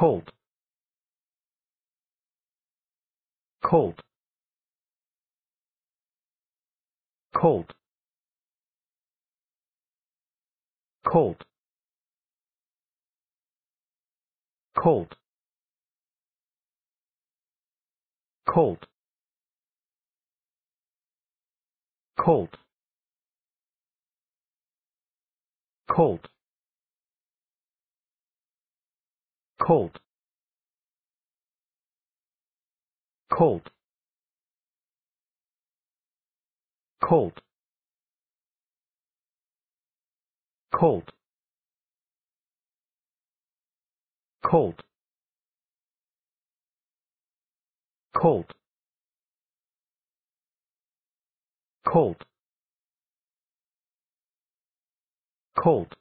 cold cold cold cold cold cold cold cold cold cold cold cold cold cold cold cold